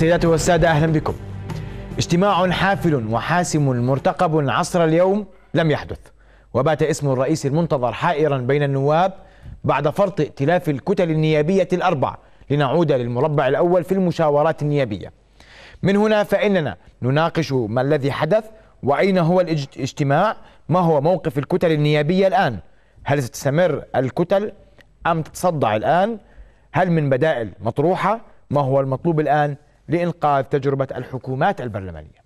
السيدات والسادة أهلا بكم اجتماع حافل وحاسم مرتقب عصر اليوم لم يحدث وبات اسم الرئيس المنتظر حائرا بين النواب بعد فرط ائتلاف الكتل النيابية الأربع لنعود للمربع الأول في المشاورات النيابية من هنا فإننا نناقش ما الذي حدث وأين هو الاجتماع ما هو موقف الكتل النيابية الآن هل ستستمر الكتل أم تتصدع الآن هل من بدائل مطروحة ما هو المطلوب الآن لإنقاذ تجربة الحكومات البرلمانية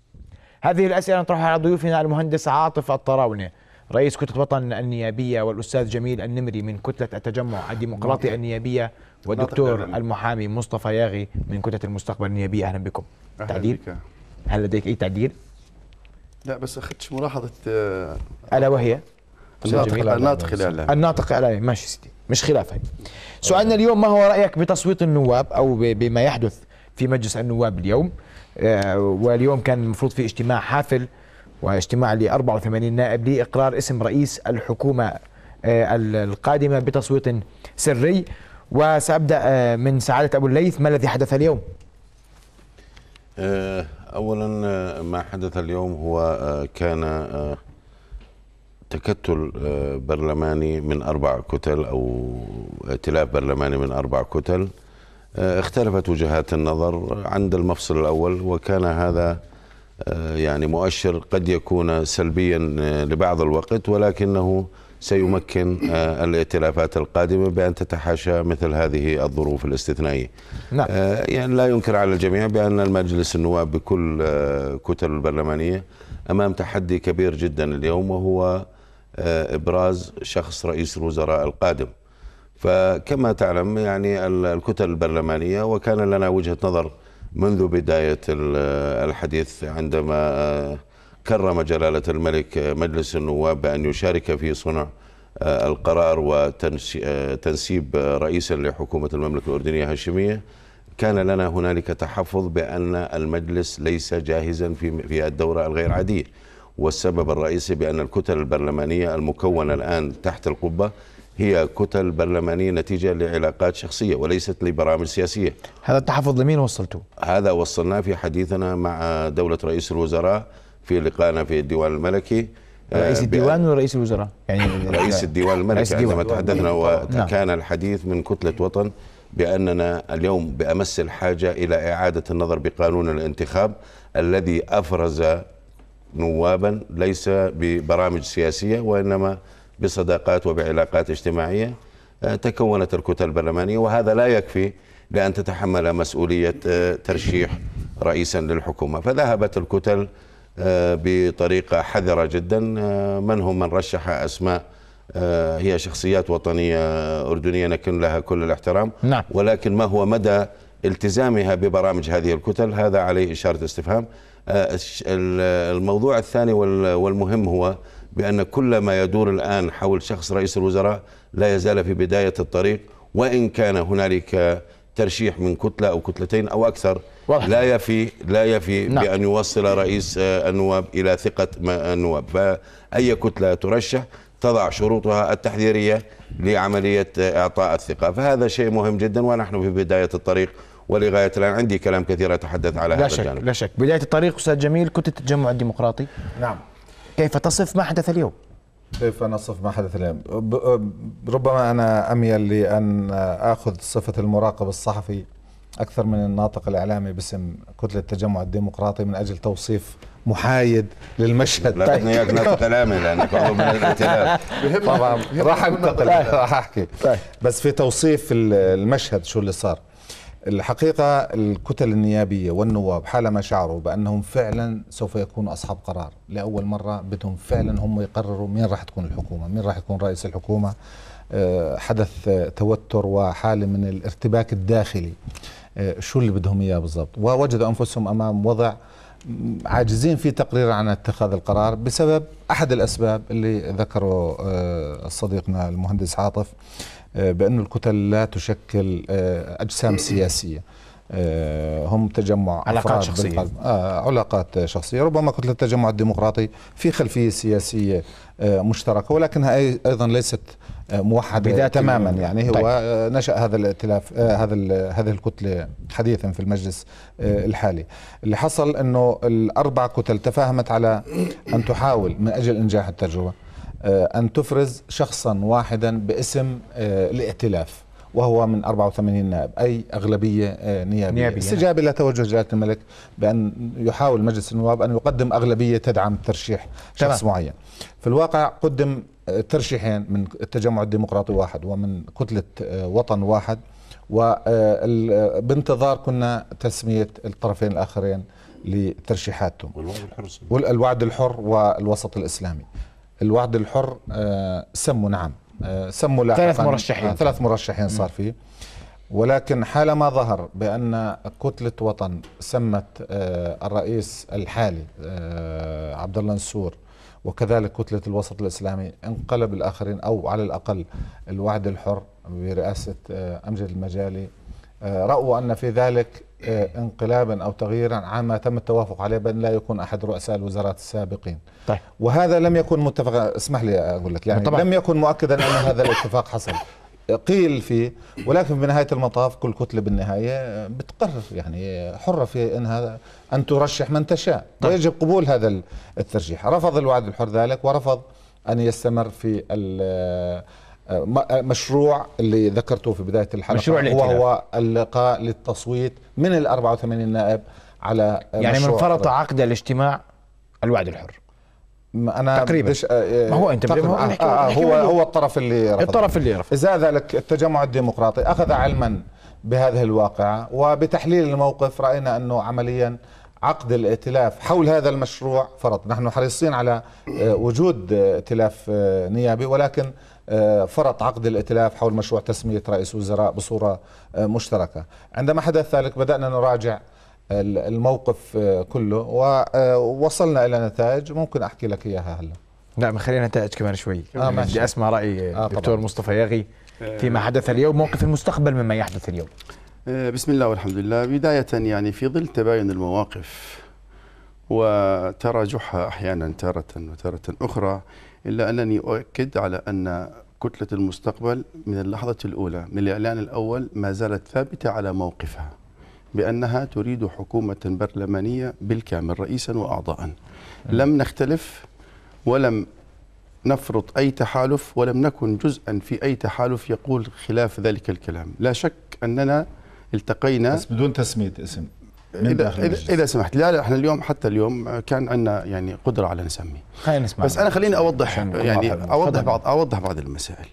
هذه الأسئلة نطرحها على ضيوفنا المهندس عاطف الطراونة رئيس كتلة وطن النيابية والأستاذ جميل النمري من كتلة التجمع الديمقراطي نعم. النيابية نعم. والدكتور نعم. المحامي مصطفى ياغي من كتلة المستقبل النيابية أهلا بكم أهل تعديل بك. هل لديك أي تعديل؟ لا بس أخذت ملاحظة آه، ألا وهي الناطق الإعلامي الناطق الإعلامي ماشي سيدي مش خلاف هي سؤالنا اليوم ما هو رأيك بتصويت النواب أو بما يحدث في مجلس النواب اليوم آه، واليوم كان المفروض في اجتماع حافل واجتماع ل 84 نائب لاقرار اسم رئيس الحكومه آه، القادمه بتصويت سري وسابدا آه، من سعاده ابو الليث ما الذي حدث اليوم؟ اولا ما حدث اليوم هو كان تكتل برلماني من اربع كتل او ائتلاف برلماني من اربع كتل آه، اختلفت وجهات النظر عند المفصل الأول وكان هذا آه، يعني مؤشر قد يكون سلبيا آه، لبعض الوقت ولكنه سيمكن الائتلافات القادمة بأن تتحاشى مثل هذه الظروف الاستثنائية نعم. يعني لا ينكر على الجميع بأن المجلس النواب بكل كتل البرلمانية أمام تحدي كبير جدا اليوم وهو إبراز شخص رئيس الوزراء القادم فكما تعلم يعني الكتل البرلمانية وكان لنا وجهة نظر منذ بداية الحديث عندما آه، كرم جلالة الملك مجلس النواب بأن يشارك في صنع آه، القرار وتنسيب آه، رئيسا لحكومة المملكة الأردنية الهاشمية كان لنا هنالك تحفظ بأن المجلس ليس جاهزا في في الدورة الغير عادية والسبب الرئيسي بأن الكتل البرلمانية المكونة الآن تحت القبة هي كتل برلمانية نتيجة لعلاقات شخصية وليست لبرامج سياسية هذا التحفظ لمين وصلته؟ هذا وصلناه في حديثنا مع دولة رئيس الوزراء في لقائنا في الديوان الملكي آه، رئيس الديوان ولا رئيس الوزراء يعني رئيس الديوان الملكي عندما تحدثنا نعم. وكان الحديث من كتلة وطن بأننا اليوم بأمس الحاجة إلى إعادة النظر بقانون الانتخاب الذي أفرز نوابا ليس ببرامج سياسية وإنما بصداقات وبعلاقات اجتماعية آه، تكونت الكتل البرلمانية وهذا لا يكفي لأن تتحمل مسؤولية آه، ترشيح رئيسا للحكومة فذهبت الكتل آه، بطريقة حذرة جدا من هم من رشح أسماء هي شخصيات وطنية أردنية نكن لها كل الاحترام نعم. ولكن ما هو مدى التزامها ببرامج هذه الكتل هذا عليه إشارة استفهام الموضوع الثاني والمهم هو بأن كل ما يدور الآن حول شخص رئيس الوزراء لا يزال في بداية الطريق وإن كان هنالك ترشيح من كتلة أو كتلتين أو أكثر واضح. لا يفي لا يفي نعم. بأن يوصل رئيس النواب إلى ثقة النواب فأي كتلة ترشح تضع شروطها التحذيرية لعملية إعطاء الثقة فهذا شيء مهم جدا ونحن في بداية الطريق ولغاية الآن عندي كلام كثير أتحدث على هذا شك الجانب لا شك بداية الطريق أستاذ جميل كتله التجمع الديمقراطي نعم كيف تصف ما حدث اليوم؟ كيف نصف ما حدث اليوم؟ أه، ربما انا اميل لان اخذ صفه المراقب الصحفي اكثر من الناطق الاعلامي باسم كتله التجمع الديمقراطي من اجل توصيف محايد للمشهد لا طيب. اياك ناطق كلامي لانك عضو من الائتلاف طبعا راح انتقل راح احكي طيب. بس في توصيف المشهد شو اللي صار الحقيقة الكتل النيابية والنواب حالما شعروا بأنهم فعلا سوف يكونوا أصحاب قرار لأول مرة بدهم فعلا هم يقرروا مين راح تكون الحكومة مين راح يكون رئيس الحكومة آه، حدث توتر وحالة من الارتباك الداخلي آه، شو اللي بدهم إياه بالضبط ووجدوا أنفسهم أمام وضع عاجزين في تقرير عن اتخاذ القرار بسبب أحد الأسباب اللي ذكره آه، صديقنا المهندس عاطف بأن الكتل لا تشكل آه، أجسام سياسية آه، هم تجمع علاقات شخصية آه علاقات شخصية ربما كتلة التجمع الديمقراطي في خلفية سياسية آه، مشتركة ولكنها أيضا ليست موحدة بداية تماما يعني هو طيب. نشأ هذا الائتلاف هذا هذه الكتلة حديثا في المجلس الحالي اللي حصل أنه الأربع كتل تفاهمت على أن تحاول من أجل إنجاح التجربة آه، أن تفرز شخصا واحدا باسم الائتلاف آه، وهو من 84 نائب أي أغلبية آه، نيابية نيابية نعم. استجابة لتوجه جلالة الملك بأن يحاول مجلس النواب أن يقدم أغلبية تدعم ترشيح شخص تمام. معين في الواقع قدم ترشيحين من التجمع الديمقراطي واحد ومن كتلة وطن واحد وبانتظار كنا تسمية الطرفين الآخرين لترشيحاتهم والوعد الحر والوسط الإسلامي الوعد الحر آه، سموا نعم آه، سموا لاحقا ثلاث مرشحين آه، ثلاث مرشحين صار فيه ولكن حالما ظهر بأن كتلة وطن سمت الرئيس الحالي عبد الله نسور وكذلك كتلة الوسط الإسلامي انقلب الآخرين أو على الأقل الوعد الحر برئاسة أمجد المجالي رأوا أن في ذلك آه، انقلابا او تغييرا عما تم التوافق عليه بان لا يكون احد رؤساء الوزارات السابقين طيب. وهذا لم يكن متفق اسمح لي اقول لك يعني طبعا. لم يكن مؤكدا ان هذا الاتفاق حصل قيل فيه ولكن بنهايه المطاف كل كتله بالنهايه بتقرر يعني حره في انها ان ترشح من تشاء طيب. ويجب قبول هذا الترشيح رفض الوعد الحر ذلك ورفض ان يستمر في مشروع اللي ذكرته في بدايه الحلقه مشروع الائتلاف. وهو اللقاء للتصويت من ال 84 نائب على يعني من فرط عقد الاجتماع الوعد الحر انا تقريبا بدش آه، آه، ما هو انت تقريبا. تقريبا. آه آه هو هو الطرف اللي رفض الطرف اللي رفض إذا ذلك التجمع الديمقراطي اخذ علما بهذه الواقعه وبتحليل الموقف راينا انه عمليا عقد الائتلاف حول هذا المشروع فرض نحن حريصين على آه، وجود آه، ائتلاف آه، نيابي ولكن فرط عقد الائتلاف حول مشروع تسمية رئيس وزراء بصورة مشتركة عندما حدث ذلك بدأنا نراجع الموقف كله ووصلنا إلى نتائج ممكن أحكي لك إياها هلا نعم خلينا نتائج كمان شوي آه بدي أسمع رأي آه دكتور مصطفى ياغي فيما حدث اليوم موقف المستقبل مما يحدث اليوم آه، بسم الله والحمد لله بداية يعني في ظل تباين المواقف وتراجعها أحيانا تارة وتارة أخرى إلا أنني أؤكد على أن كتلة المستقبل من اللحظة الأولى من الإعلان الأول ما زالت ثابتة على موقفها بأنها تريد حكومة برلمانية بالكامل رئيسا وأعضاء لم نختلف ولم نفرض أي تحالف ولم نكن جزءا في أي تحالف يقول خلاف ذلك الكلام لا شك أننا التقينا بس بدون تسميه اسم من إذا, إذا, إذا سمحت لا لا احنا اليوم حتى اليوم كان عندنا يعني قدره على نسمي خلينا نسمع بس انا خليني اوضح يعني اوضح بعض اوضح بعض المسائل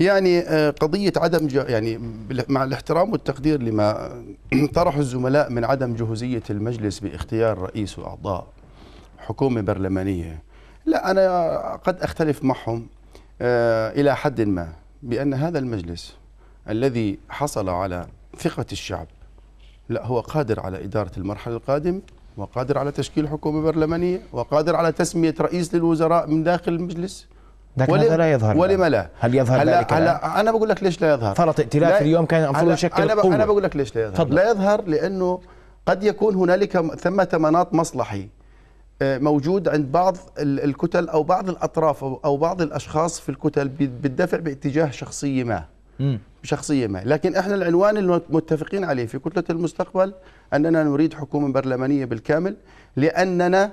يعني آه، قضية عدم يعني مع الاحترام والتقدير لما طرحه الزملاء من عدم جهوزية المجلس باختيار رئيس وأعضاء حكومة برلمانية لا أنا قد أختلف معهم آه، إلى حد ما بأن هذا المجلس الذي حصل على ثقة الشعب لا هو قادر على إدارة المرحلة القادمة وقادر على تشكيل حكومة برلمانية وقادر على تسمية رئيس للوزراء من داخل المجلس لكن ولم هذا لا يظهر ولم لا؟ هل يظهر هل ذلك لا؟ انا بقول لك ليش لا يظهر فرط ائتلاف اليوم كان المفروض يشكل أنا, قوة. انا بقول لك ليش لا يظهر فضل. لا يظهر لانه قد يكون هنالك ثمة مناط مصلحي آه، موجود عند بعض الكتل او بعض الاطراف او بعض الاشخاص في الكتل بالدفع باتجاه شخصيه ما م. شخصية ما، لكن احنا العنوان المتفقين عليه في كتله المستقبل اننا نريد حكومه برلمانيه بالكامل لاننا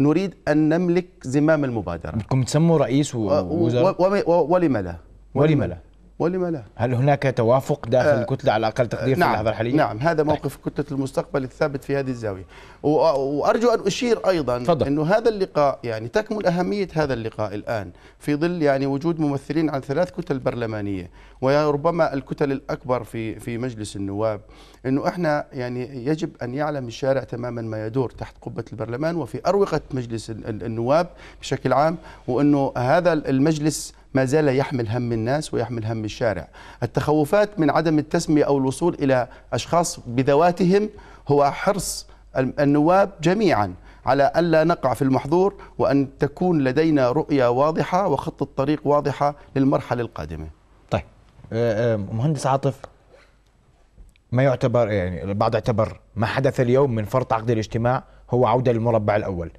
نريد ان نملك زمام المبادره. بدكم تسموا رئيس آه، ووزراء؟ ولم لا ولم لا ولما لا هل هناك توافق داخل آه الكتلة على أقل تقدير نعم في اللحظة الحالية؟ نعم هذا طيب. موقف طيب. كتلة المستقبل الثابت في هذه الزاوية وأرجو أن أشير أيضا فضل. أنه هذا اللقاء يعني تكمن أهمية هذا اللقاء الآن في ظل يعني وجود ممثلين عن ثلاث كتل برلمانية وربما الكتل الأكبر في في مجلس النواب أنه إحنا يعني يجب أن يعلم الشارع تماما ما يدور تحت قبة البرلمان وفي أروقة مجلس النواب بشكل عام وأنه هذا المجلس ما زال يحمل هم الناس ويحمل هم الشارع التخوفات من عدم التسمية أو الوصول إلى أشخاص بذواتهم هو حرص النواب جميعا على ألا نقع في المحظور وأن تكون لدينا رؤية واضحة وخطة طريق واضحة للمرحلة القادمة طيب آه، آه، مهندس عاطف ما يعتبر يعني البعض اعتبر ما حدث اليوم من فرط عقد الاجتماع هو عودة للمربع الأول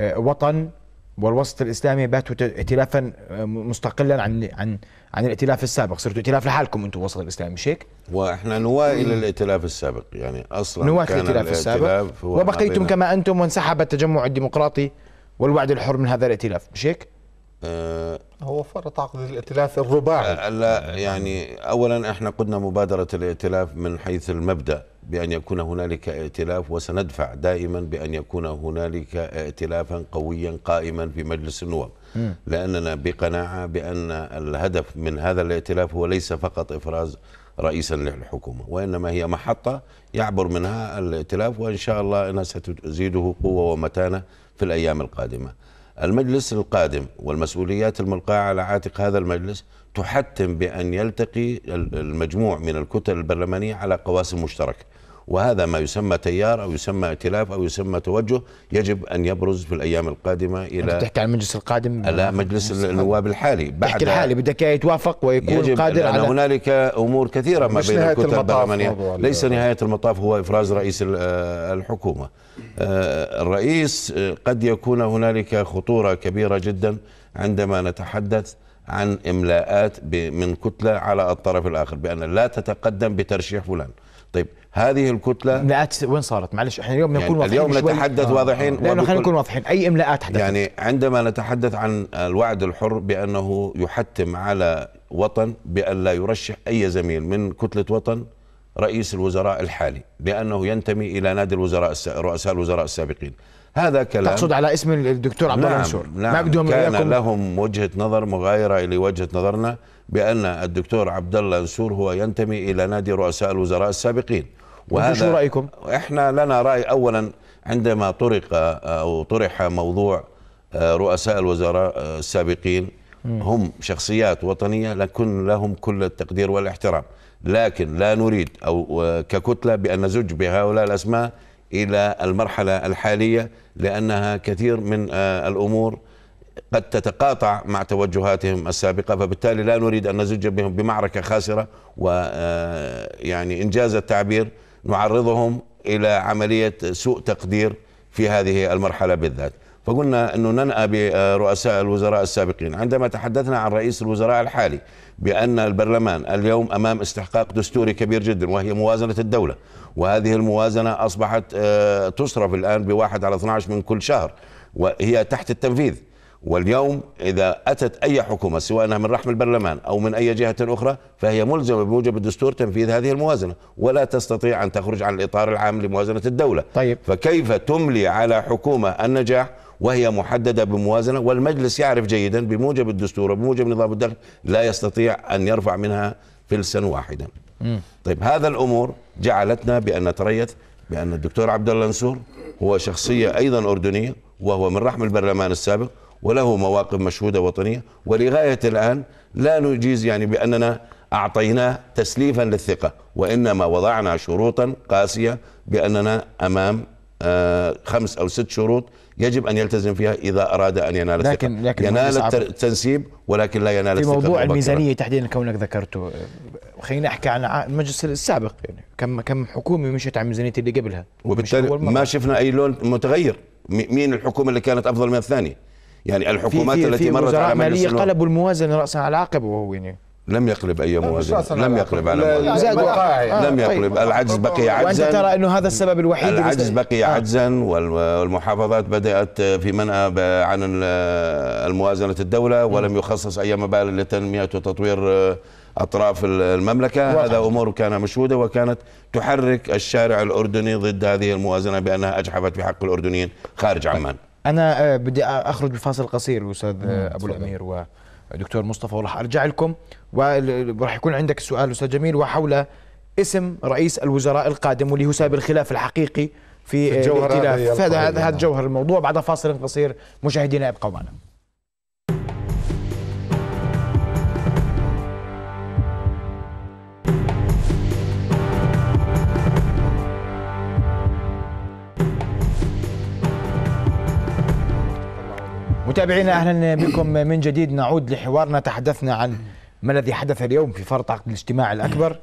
آه، وطن والوسط الاسلامي باتوا ائتلافا آه، مستقلا عن عن عن الائتلاف السابق صرتوا ائتلاف لحالكم انتم الوسط الاسلامي مش هيك واحنا نواه الى الائتلاف السابق يعني اصلا نواه كان الائتلاف السابق وبقيتم كما انتم وانسحب التجمع الديمقراطي والوعد الحر من هذا الائتلاف مش هيك أه هو فرط عقد الائتلاف الرباعي آه، لا يعني اولا احنا قدنا مبادره الائتلاف من حيث المبدا بأن يكون هنالك ائتلاف وسندفع دائما بأن يكون هنالك ائتلافا قويا قائما في مجلس النواب لأننا بقناعة بأن الهدف من هذا الائتلاف هو ليس فقط إفراز رئيسا للحكومة وإنما هي محطة يعبر منها الائتلاف وإن شاء الله أنها ستزيده قوة ومتانة في الأيام القادمة المجلس القادم والمسؤوليات الملقاة على عاتق هذا المجلس تحتم بأن يلتقي المجموع من الكتل البرلمانية على قواسم مشتركة وهذا ما يسمى تيار أو يسمى ائتلاف أو يسمى توجه يجب أن يبرز في الأيام القادمة إلى أنت تحكي عن المجلس القادم لا مجلس النواب الحالي بعد تحكي الحالي بدك إياه يتوافق ويكون يجب قادر على هنالك أمور كثيرة ما بين الكتل البرلمانية ليس نهاية المطاف هو إفراز رئيس آه، الحكومة آه، الرئيس آه، قد يكون هنالك خطورة كبيرة جدا عندما نتحدث عن إملاءات من كتلة على الطرف الآخر بأن لا تتقدم بترشيح فلان طيب هذه الكتله املاءات وين صارت معلش احنا اليوم يعني نكون يعني واضحين اليوم نتحدث واضحين آه. لانه خلينا نكون واضحين اي املاءات حدثت يعني عندما نتحدث عن الوعد الحر بانه يحتم على وطن بأن لا يرشح اي زميل من كتله وطن رئيس الوزراء الحالي لانه ينتمي الى نادي الوزراء الس... رؤساء الوزراء السابقين هذا كلام تقصد على اسم الدكتور عبد الله نعم منصور نعم ما بدهم كان لهم وجهه نظر مغايره لوجهه نظرنا بان الدكتور عبد الله منصور هو ينتمي الى نادي رؤساء الوزراء السابقين وهذا شو رايكم احنا لنا راي اولا عندما طرق آه، او طرح موضوع آه، رؤساء الوزراء آه، السابقين هم شخصيات وطنيه لكن لهم كل التقدير والاحترام لكن لا نريد او ككتله بان نزج بهؤلاء الاسماء الى المرحله الحاليه لانها كثير من الامور قد تتقاطع مع توجهاتهم السابقه فبالتالي لا نريد ان نزج بهم بمعركه خاسره و يعني انجاز التعبير نعرضهم إلى عملية سوء تقدير في هذه المرحلة بالذات فقلنا أنه ننأى برؤساء الوزراء السابقين عندما تحدثنا عن رئيس الوزراء الحالي بأن البرلمان اليوم أمام استحقاق دستوري كبير جدا وهي موازنة الدولة وهذه الموازنة أصبحت آه، تصرف الآن بواحد على 12 من كل شهر وهي تحت التنفيذ واليوم إذا أتت أي حكومة سواء أنها من رحم البرلمان أو من أي جهة أخرى فهي ملزمة بموجب الدستور تنفيذ هذه الموازنة ولا تستطيع أن تخرج عن الإطار العام لموازنة الدولة طيب. فكيف تملي على حكومة النجاح وهي محددة بموازنة والمجلس يعرف جيدا بموجب الدستور وبموجب نظام الدخل لا يستطيع أن يرفع منها فلسا واحدا م. طيب هذا الأمور جعلتنا بأن نتريث بأن الدكتور عبد الله هو شخصية أيضا أردنية وهو من رحم البرلمان السابق وله مواقف مشهودة وطنية ولغاية الآن لا نجيز يعني بأننا أعطيناه تسليفا للثقة وإنما وضعنا شروطا قاسية بأننا أمام آه، خمس أو ست شروط يجب أن يلتزم فيها إذا أراد أن ينال الثقة لكن, لكن ينال التنسيب ولكن لا ينال الثقه في الثقة موضوع الميزانية تحديدا كونك ذكرته آه، خلينا أحكي عن المجلس السابق يعني كم كم حكومة مشت على ميزانية اللي قبلها وبالتالي ما شفنا أي لون متغير مين الحكومة اللي كانت أفضل من الثانية يعني الحكومات في في التي في مرت على مجلس النواب قلبوا الموازنه راسا على عقب وهو يعني لم يقلب اي موازنه لم يقلب على موازنه آه، لم طيب. يقلب طيب. العجز بقي عجزا وانت ترى انه هذا السبب الوحيد العجز بقي آه. عجزا والمحافظات بدات في منأى عن الموازنه الدوله ولم يخصص اي مبالغ لتنميه وتطوير آه، اطراف المملكه واضح. هذا امور كان مشهوده وكانت تحرك الشارع الاردني ضد هذه الموازنه بانها اجحفت بحق الاردنيين خارج عمان انا آه، بدي اخرج بفاصل قصير استاذ آه، ابو الامير ودكتور مصطفى وراح ارجع لكم وراح يكون عندك سؤال استاذ جميل وحول اسم رئيس الوزراء القادم واللي هو سبب الخلاف الحقيقي في آه، الجوهر هذا هذا جوهر الموضوع بعد فاصل قصير مشاهدينا ابقوا معنا متابعينا اهلا بكم من جديد نعود لحوارنا تحدثنا عن ما الذي حدث اليوم في فرط عقد الاجتماع الاكبر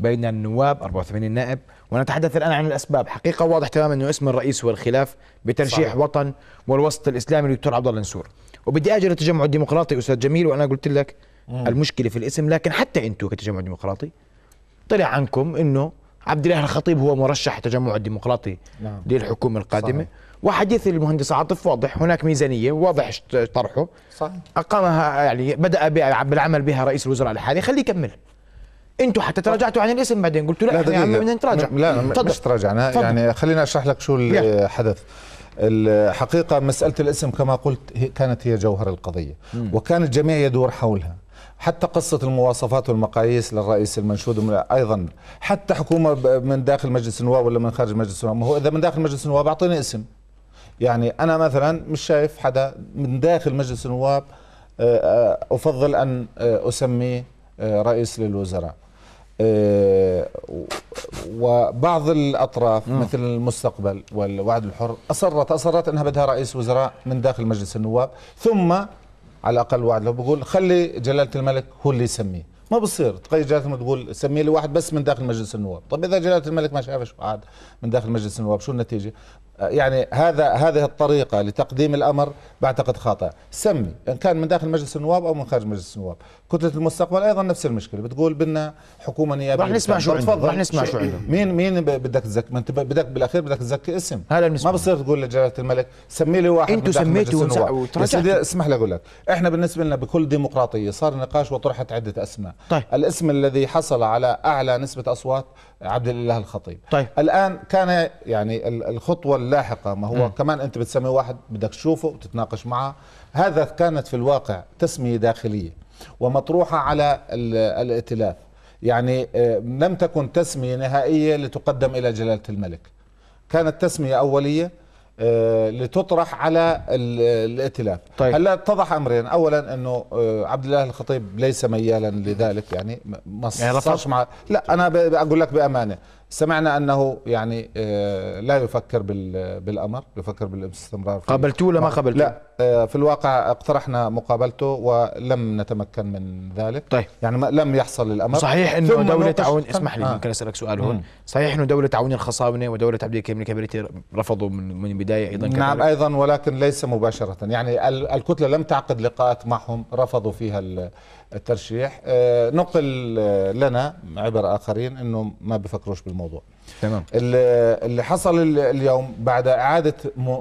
بين النواب 84 نائب ونتحدث الان عن الاسباب، حقيقه واضح تماما انه اسم الرئيس هو الخلاف بترشيح صحيح. وطن والوسط الاسلامي للدكتور عبد الله النسور وبدي اجي للتجمع الديمقراطي استاذ جميل وانا قلت لك المشكله في الاسم لكن حتى انتم كتجمع ديمقراطي طلع عنكم انه عبد الله الخطيب هو مرشح التجمع الديمقراطي نعم. للحكومه القادمه صحيح. وحديث المهندس عاطف واضح هناك ميزانيه واضح طرحه صح اقامها يعني بدا بالعمل بها رئيس الوزراء الحالي خليه يكمل انتم حتى تراجعتوا عن الاسم بعدين قلتوا لا, لا احنا بدنا نتراجع لا فضل. مش تراجعنا يعني خليني اشرح لك شو اللي حدث الحقيقه مساله الاسم كما قلت كانت هي جوهر القضيه وكان الجميع يدور حولها حتى قصة المواصفات والمقاييس للرئيس المنشود أيضا حتى حكومة من داخل مجلس النواب ولا من خارج مجلس النواب هو إذا من داخل مجلس النواب أعطيني اسم يعني انا مثلا مش شايف حدا من داخل مجلس النواب آه، آه، افضل ان آه، اسميه رئيس للوزراء وبعض الاطراف مثل المستقبل والوعد الحر اصرت اصرت انها بدها رئيس وزراء من داخل مجلس النواب ثم على الاقل وعد له بقول خلي جلاله الملك هو اللي يسميه ما بصير تقيد جلاله الملك تقول سمي لي واحد بس من داخل مجلس النواب طب اذا جلاله الملك ما شافش واحد من داخل مجلس النواب شو النتيجه يعني هذا هذه الطريقة لتقديم الأمر بعتقد خاطئة سمي إن كان من داخل مجلس النواب أو من خارج مجلس النواب كتلة المستقبل أيضا نفس المشكلة بتقول بدنا حكومة نيابية رح نسمع شو عندهم رح نسمع شو عندهم مين مين بدك تزكي ما أنت بدك بالأخير بدك تزكي اسم هذا ما بصير تقول لجلالة الملك سمي لي واحد أنتو سميتوا سيدي اسمح لي أقول لك إحنا بالنسبة لنا بكل ديمقراطية صار نقاش وطرحت عدة أسماء طيب. الاسم الذي حصل على أعلى نسبة أصوات عبد الله الخطيب طيب. الان كان يعني الخطوه اللاحقه ما هو م. كمان انت بتسمي واحد بدك تشوفه وتتناقش معه هذا كانت في الواقع تسميه داخليه ومطروحه على الائتلاف يعني آه، لم تكن تسميه نهائيه لتقدم الى جلاله الملك كانت تسميه اوليه آه، لتطرح على الائتلاف طيب. هلا اتضح امرين اولا انه آه، عبد الله الخطيب ليس ميالا لذلك يعني ما يعني مع لا طيب. انا بقول لك بامانه سمعنا انه يعني آه، لا يفكر بالامر يفكر بالاستمرار قابلتوه ولا ما قابلتوه لا آه، في الواقع اقترحنا مقابلته ولم نتمكن من ذلك طيب يعني لم يحصل الامر صحيح انه دوله عون اسمح لي آه. ممكن اسالك سؤال هون صحيح انه دوله عون الخصاونه ودوله عبد الكريم الكبريتي رفضوا من من البدايه ايضا كذلك. نعم ايضا ولكن ليس مباشره يعني الكتله لم تعقد لقاءات معهم رفضوا فيها الترشيح آه، نقل آه، لنا عبر اخرين انه ما بفكروش بالموضوع تمام اللي حصل اليوم بعد اعاده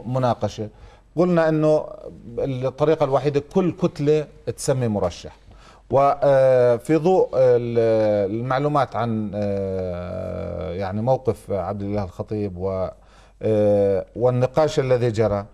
مناقشه قلنا انه الطريقه الوحيده كل كتله تسمي مرشح وفي آه، ضوء آه، المعلومات عن آه، يعني موقف عبد الله الخطيب و والنقاش الذي جرى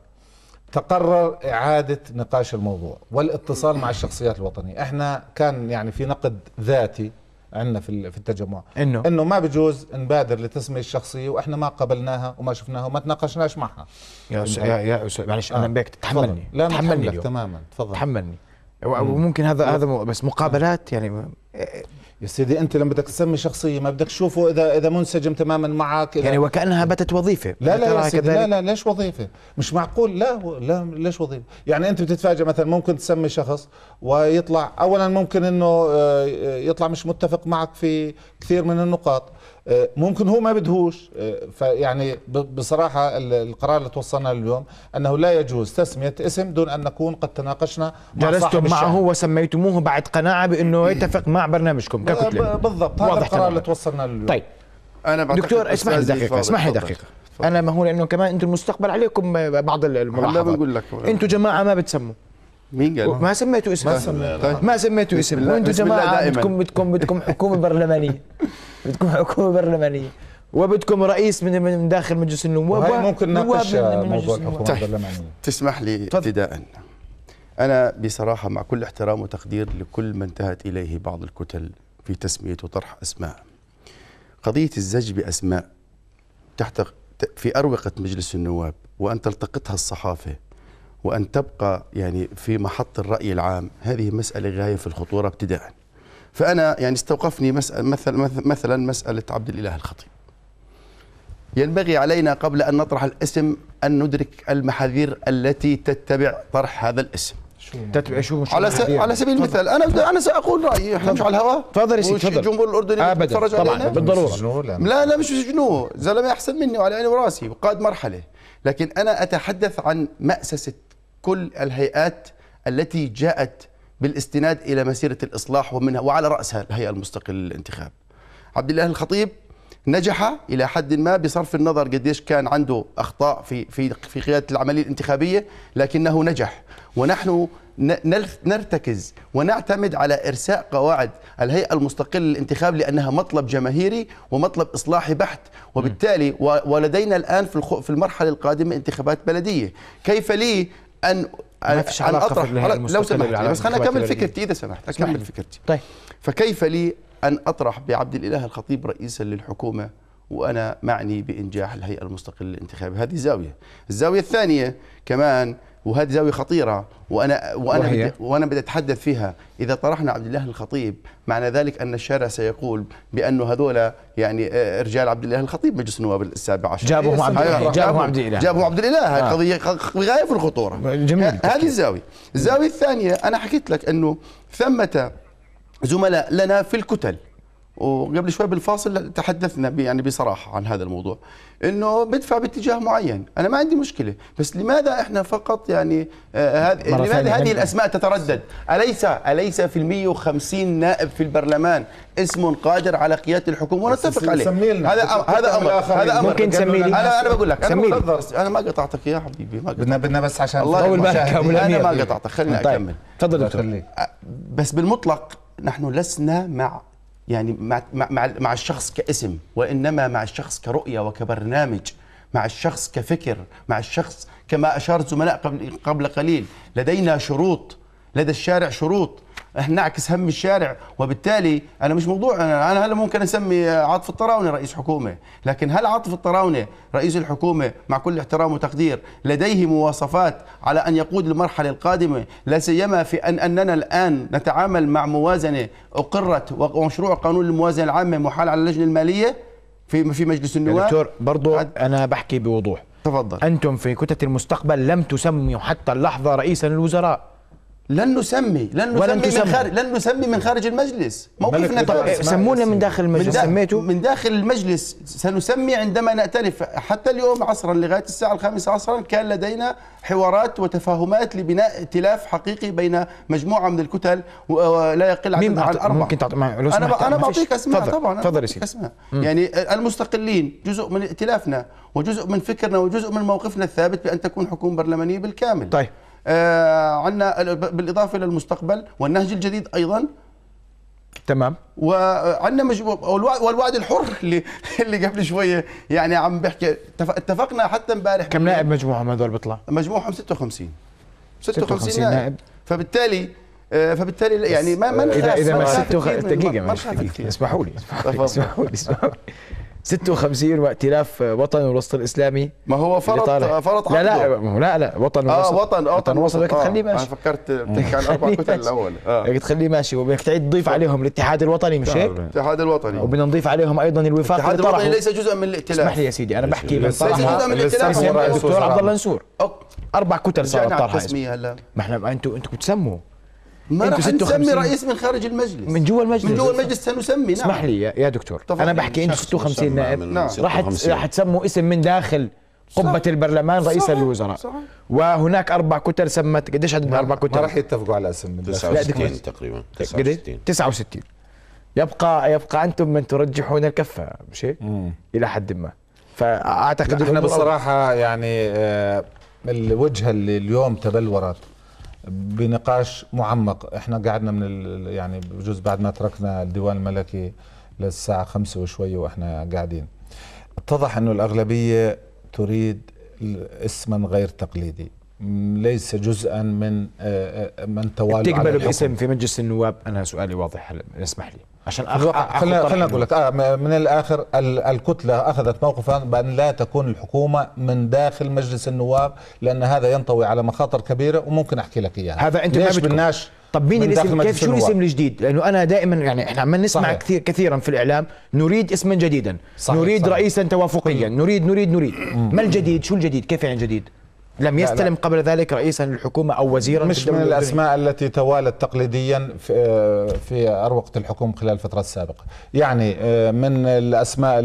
تقرر إعادة نقاش الموضوع والاتصال مع الشخصيات الوطنية احنا كان يعني في نقد ذاتي عندنا في في التجمع انه انه ما بجوز نبادر لتسميه الشخصيه واحنا ما قبلناها وما شفناها وما تناقشناش معها يا س... يا يا معلش انا آه، بك تحملني لا تحملني تماما تفضل تحملني وممكن هذا هذا بس مقابلات يعني يا سيدي انت لما بدك تسمي شخصيه ما بدك تشوفه اذا اذا منسجم تماما معك يعني وكانها باتت وظيفه لا لا سيدي لا لا ليش وظيفه مش معقول لا لا ليش وظيفه يعني انت بتتفاجئ مثلا ممكن تسمي شخص ويطلع اولا ممكن انه آه، يطلع مش متفق معك في كثير من النقاط آه، ممكن هو ما بدهوش آه، فيعني بصراحة القرار اللي توصلنا اليوم أنه لا يجوز تسمية اسم دون أن نكون قد تناقشنا مع جلستم معه وسميتموه بعد قناعة بأنه إيه. يتفق مع برنامجكم ككتلة آه، بالضبط هذا القرار اللي توصلنا اليوم طيب أنا دكتور اسمح لي دقيقة اسمح لي دقيقة انا ما هو لانه كمان انتم المستقبل عليكم بعض الملاحظات هلا بقول لك انتم جماعه ما بتسموا مين قال؟ ما سميتوا اسم طيب. ما سميتوا ما سميتوا اسم وانتم جماعه بدكم بدكم بدكم حكومه برلمانيه بدكم حكومه برلمانيه وبدكم رئيس من من داخل مجلس النواب وهي ممكن نناقش موضوع الحكومه طيب. البرلمانيه تسمح لي ابتداء انا بصراحه مع كل احترام وتقدير لكل ما انتهت اليه بعض الكتل في تسميه وطرح اسماء قضيه الزج باسماء تحت في اروقه مجلس النواب وان تلتقطها الصحافه وأن تبقى يعني في محط الرأي العام هذه مسألة غاية في الخطورة ابتداء فأنا يعني استوقفني مسألة مثل مثلا مسألة عبد الإله الخطيب ينبغي علينا قبل أن نطرح الاسم أن ندرك المحاذير التي تتبع طرح هذا الاسم يعني؟ تتبع شو مش على, على سبيل المثال انا انا ساقول رايي احنا مش على الهواء تفضل يا سيدي تفضل الجمهور الاردني بيتفرج علينا طبعا بالضروره لا لا مش جنوه زلمه احسن مني وعلى عيني وراسي وقاد مرحله لكن انا اتحدث عن ماسسه كل الهيئات التي جاءت بالاستناد الى مسيره الاصلاح ومنها وعلى راسها الهيئه المستقله للانتخاب. عبد الله الخطيب نجح الى حد ما بصرف النظر قديش كان عنده اخطاء في في في قياده العمليه الانتخابيه لكنه نجح ونحن نرتكز ونعتمد على ارساء قواعد الهيئه المستقله للانتخاب لانها مطلب جماهيري ومطلب اصلاحي بحت وبالتالي ولدينا الان في في المرحله القادمه انتخابات بلديه كيف لي ان ما فيش علاقه أن أطرح في لو سمحت بس خليني اكمل فكرتي اذا سمحت اكمل فكرتي طيب فكيف لي ان اطرح بعبد الاله الخطيب رئيسا للحكومه وانا معني بانجاح الهيئه المستقله للانتخاب هذه زاويه الزاويه الثانيه كمان وهذه زاويه خطيره وانا وانا وهي. وانا بدي اتحدث فيها اذا طرحنا عبد الله الخطيب معنى ذلك ان الشارع سيقول بانه هذول يعني آه، رجال عبد الله الخطيب مجلس النواب السابع عشر جابوه عبد الاله جابوه عبد الاله جابوهم عبد الاله هاي آه. قضيه غايه في الخطوره جميل هذه الزاويه الزاويه الثانيه انا حكيت لك انه ثمه زملاء لنا في الكتل وقبل شوي بالفاصل تحدثنا يعني بصراحه عن هذا الموضوع انه بدفع باتجاه معين انا ما عندي مشكله بس لماذا احنا فقط يعني آه, آه، هذ... لماذا هذه الاسماء تتردد اليس اليس في ال 150 نائب في البرلمان اسم قادر على قياده الحكومه ونتفق عليه هذا هذا امر هذا امر ممكن انا انا بقول لك انا بقدر انا ما قطعتك يا حبيبي ما قطعتك بدنا بس عشان الله انا ما قطعتك خليني طيب. اكمل تفضل أه، دكتور بس بالمطلق نحن لسنا مع يعني مع, مع, مع الشخص كاسم وإنما مع الشخص كرؤية وكبرنامج مع الشخص كفكر مع الشخص كما أشار الزملاء قبل, قبل قليل لدينا شروط لدى الشارع شروط احنا نعكس هم الشارع وبالتالي انا مش موضوع انا, أنا هلا ممكن اسمي عاطف الطراونه رئيس حكومه لكن هل عاطف الطراونه رئيس الحكومه مع كل احترام وتقدير لديه مواصفات على ان يقود المرحله القادمه لا سيما في ان اننا الان نتعامل مع موازنه اقرت ومشروع قانون الموازنه العامه محال على اللجنه الماليه في في مجلس النواب دكتور برضو عد... انا بحكي بوضوح تفضل انتم في كتله المستقبل لم تسموا حتى اللحظه رئيسا للوزراء لن نسمي لن نسمي من خارج لن نسمي من خارج المجلس موقفنا طيب سمونا من داخل المجلس سميتوا سميته من داخل المجلس سنسمي عندما نأتلف حتى اليوم عصرا لغاية الساعة الخامسة عصرا كان لدينا حوارات وتفاهمات لبناء ائتلاف حقيقي بين مجموعة من الكتل ولا يقل عن, عن ممكن تعطي أنا أنا, أنا بعطيك أسماء طبعا تفضل يا أسماء يعني المستقلين جزء من ائتلافنا وجزء من فكرنا وجزء من موقفنا الثابت بأن تكون حكومة برلمانية بالكامل طيب آه، عندنا بالاضافه للمستقبل والنهج الجديد ايضا تمام وعندنا مجموعة والوعد الحر اللي اللي قبل شويه يعني عم بحكي اتفقنا حتى امبارح كم نائب مجموعهم هذول بيطلع؟ مجموعهم 56 56 نائب, نائب. فبالتالي آه، فبالتالي يعني ما ما اذا اذا ما 56 دقيقه اسمحوا لي اسمحوا لي اسمحوا لي 56 وائتلاف وطن الوسط الاسلامي ما هو فرط فرط لا لا لا لا وطن اه وطن اه وطن وسط آه خليه ماشي انا فكرت بتحكي عن اربع كتل الاول اه بدك تخليه ماشي وبدك تعيد تضيف عليهم الاتحاد الوطني مش هيك؟ الاتحاد الوطني وبدنا نضيف عليهم ايضا الوفاق الاتحاد الوطني ليس جزءا من الائتلاف اسمح لي يا سيدي انا بحكي من ليس جزءا من الائتلاف الدكتور عبد الله نسور اربع كتل صارت اسمي هلا ما احنا انتم انتم بتسموا ما راح نسمي رئيس من خارج المجلس من جوا المجلس من جوا المجلس سنسمي نعم اسمح لي يا دكتور انا بحكي انت 56 نائب نعم. راح راح تسموا اسم من داخل قبة البرلمان رئيس صحيح. الوزراء صحيح. وهناك أربع كتل سمت قديش عدد أربع كتل؟ ما راح يتفقوا على اسم من 69 تقريبا 69 69 يبقى يبقى أنتم من ترجحون الكفة مش هيك؟ إلى حد ما فأعتقد احنا بصراحة يعني آه، الوجهة اللي اليوم تبلورت بنقاش معمق احنا قعدنا من ال... يعني بجوز بعد ما تركنا الديوان الملكي للساعة خمسة وشوية وإحنا قاعدين اتضح أنه الأغلبية تريد اسما غير تقليدي ليس جزءا من آه، آه، من توالي تقبل باسم في مجلس النواب أنا سؤالي واضح اسمح لي عشان خلينا خلينا اقول لك آه من الاخر الكتله اخذت موقفا بان لا تكون الحكومه من داخل مجلس النواب لان هذا ينطوي على مخاطر كبيره وممكن احكي لك اياها هذا انت ليش بدناش طب مين الاسم كيف شو الاسم الجديد لانه انا دائما يعني احنا عمال نسمع صحيح. كثير كثيرا في الاعلام نريد اسما جديدا صحيح نريد صحيح. رئيسا توافقيا نريد نريد نريد ما الجديد شو الجديد كيف يعني جديد لم يستلم لا لا. قبل ذلك رئيسا للحكومة أو وزيرا مش من الأسماء التي توالت تقليديا في آه، أروقة الحكومة خلال الفترة السابقة يعني آه، من الأسماء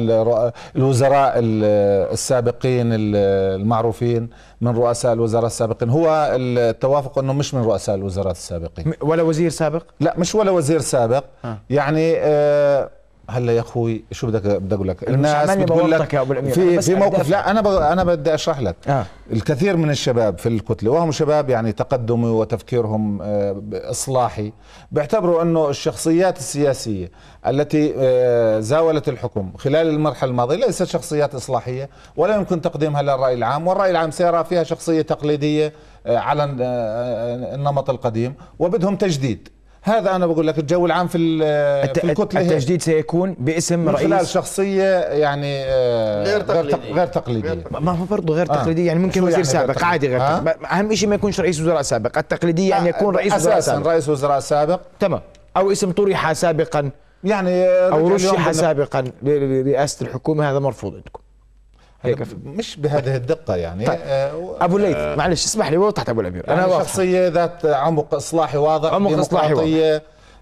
الوزراء السابقين المعروفين من رؤساء الوزراء السابقين هو التوافق أنه مش من رؤساء الوزراء السابقين ولا وزير سابق؟ لا مش ولا وزير سابق ها. آه. يعني هلا يا اخوي شو بدك بدي اقول لك الناس بتقول لك في في موقف لا انا بغ... انا بدي اشرح لك آه. الكثير من الشباب في الكتله وهم شباب يعني تقدمي وتفكيرهم آه، اصلاحي بيعتبروا انه الشخصيات السياسيه التي آه، زاولت الحكم خلال المرحله الماضيه ليست شخصيات اصلاحيه ولا يمكن تقديمها للراي العام والراي العام سيرى فيها شخصيه تقليديه آه، على النمط القديم وبدهم تجديد هذا انا بقول لك الجو العام في, الت... في الكتله التجديد سيكون باسم من رئيس خلال شخصيه يعني آه، غير تقليديه غير تقليديه ما هو برضه غير آه. تقليديه يعني ممكن وزير يعني سابق عادي غير آه؟ اهم شيء ما يكونش رئيس وزراء سابق التقليديه يعني آه ان يكون رئيس وزراء سابق رئيس وزراء سابق تمام او اسم طرح سابقا يعني آه، او رشح سابقا لرئاسه الحكومه هذا مرفوض عندكم مش بهذه الدقه يعني طيب. آه، ابو الليث آه معلش اسمح لي وضحت ابو الامير يعني انا واضح. شخصيه ذات عمق اصلاحي واضح عمق اصلاحي واضح.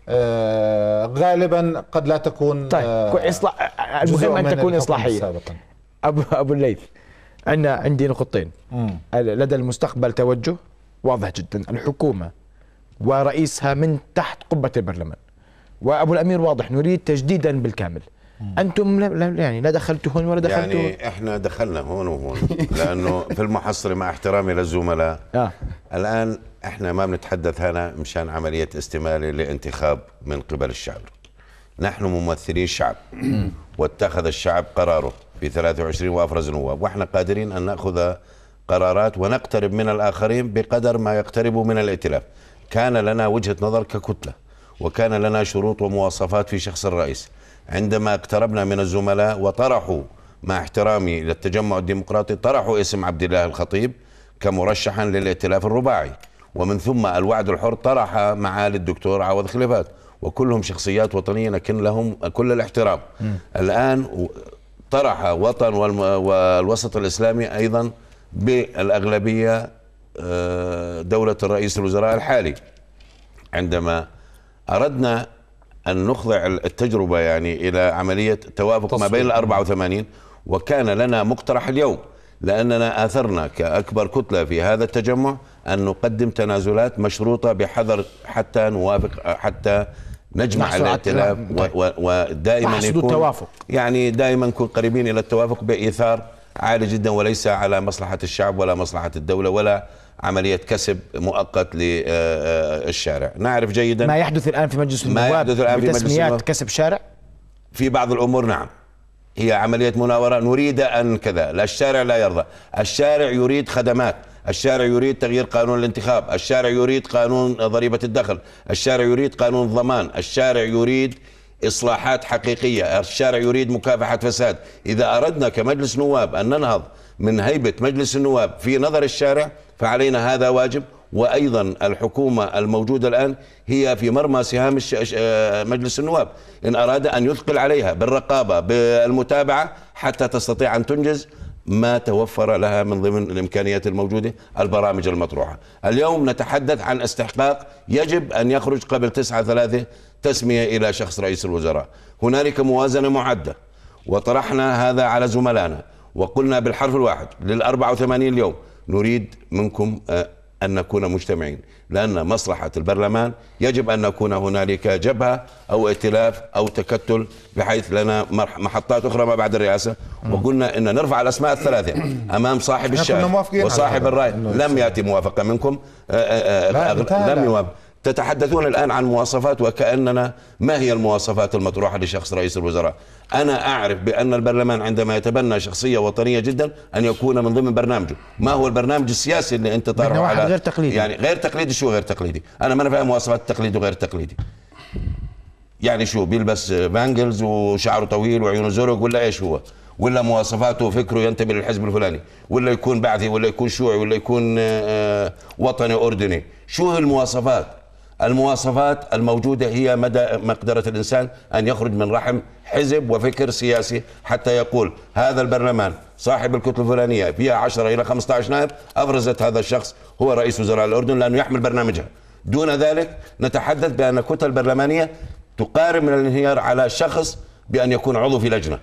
آه غالبا قد لا تكون طيب آه إصلاح آه، آه، المهم ان تكون اصلاحيه سابقا. ابو ابو الليث عندنا عندي نقطتين لدى المستقبل توجه واضح جدا الحكومه ورئيسها من تحت قبه البرلمان وابو الامير واضح نريد تجديدا بالكامل انتم لا يعني لا دخلتوا هون ولا يعني دخلتوا يعني احنا دخلنا هون وهون لانه في المحصله مع احترامي للزملاء آه. الان احنا ما بنتحدث هنا مشان عمليه استماله لانتخاب من قبل الشعب نحن ممثلي الشعب واتخذ الشعب قراره في 23 وافرز النواب واحنا قادرين ان ناخذ قرارات ونقترب من الاخرين بقدر ما يقتربوا من الائتلاف كان لنا وجهه نظر ككتله وكان لنا شروط ومواصفات في شخص الرئيس عندما اقتربنا من الزملاء وطرحوا مع احترامي للتجمع الديمقراطي طرحوا اسم عبد الله الخطيب كمرشحا للائتلاف الرباعي ومن ثم الوعد الحر طرح معالي الدكتور عوض خليفات وكلهم شخصيات وطنية لكن لهم كل الاحترام م. الآن طرح وطن والوسط الإسلامي أيضا بالأغلبية آه، دولة الرئيس الوزراء الحالي عندما أردنا أن نخضع التجربة يعني إلى عملية توافق تصفيق. ما بين الأربعة 84 وكان لنا مقترح اليوم لأننا آثرنا كأكبر كتلة في هذا التجمع أن نقدم تنازلات مشروطة بحذر حتى نوافق حتى نجمع الائتلاف طيب. ودائما يكون التوافق. يعني دائما نكون قريبين إلى التوافق بإيثار عالي جدا وليس على مصلحة الشعب ولا مصلحة الدولة ولا عملية كسب مؤقت للشارع نعرف جيدا ما يحدث الآن في مجلس النواب ما يحدث الآن في مجلس النواب كسب شارع في بعض الأمور نعم هي عملية مناورة نريد أن كذا لا الشارع لا يرضى الشارع يريد خدمات الشارع يريد تغيير قانون الانتخاب الشارع يريد قانون ضريبة الدخل الشارع يريد قانون الضمان الشارع يريد إصلاحات حقيقية الشارع يريد مكافحة فساد إذا أردنا كمجلس نواب أن ننهض من هيبة مجلس النواب في نظر الشارع فعلينا هذا واجب وايضا الحكومه الموجوده الان هي في مرمى سهام آه، مجلس النواب ان اراد ان يثقل عليها بالرقابه بالمتابعه حتى تستطيع ان تنجز ما توفر لها من ضمن الامكانيات الموجوده البرامج المطروحه. اليوم نتحدث عن استحقاق يجب ان يخرج قبل 9 3 تسميه الى شخص رئيس الوزراء. هنالك موازنه معده وطرحنا هذا على زملائنا وقلنا بالحرف الواحد لل 84 اليوم نريد منكم آه، أن نكون مجتمعين لأن مصلحة البرلمان يجب أن نكون هنالك جبهة أو ائتلاف أو تكتل بحيث لنا محطات أخرى ما بعد الرئاسة وقلنا أن نرفع الأسماء الثلاثة أمام صاحب الشأن وصاحب الرأي لم يأتي موافقة منكم آه، آه، لم يوافق تتحدثون الآن عن مواصفات وكأننا ما هي المواصفات المطروحة لشخص رئيس الوزراء أنا أعرف بأن البرلمان عندما يتبنى شخصية وطنية جدا أن يكون من ضمن برنامجه ما هو البرنامج السياسي اللي أنت طارحه على غير تقليدي يعني غير تقليدي شو غير تقليدي أنا ما أنا فاهم مواصفات التقليدي وغير تقليدي يعني شو بيلبس بانجلز وشعره طويل وعيونه زرق ولا ايش هو ولا مواصفاته وفكره ينتمي للحزب الفلاني ولا يكون بعثي ولا يكون شيوعي ولا يكون آه، آه، وطني اردني شو المواصفات المواصفات الموجودة هي مدى مقدرة الإنسان أن يخرج من رحم حزب وفكر سياسي حتى يقول هذا البرلمان صاحب الكتلة الفلانية فيها 10 إلى 15 نائب أبرزت هذا الشخص هو رئيس وزراء الأردن لأنه يحمل برنامجها دون ذلك نتحدث بأن الكتل البرلمانية تقارب من الانهيار على شخص بأن يكون عضو في لجنة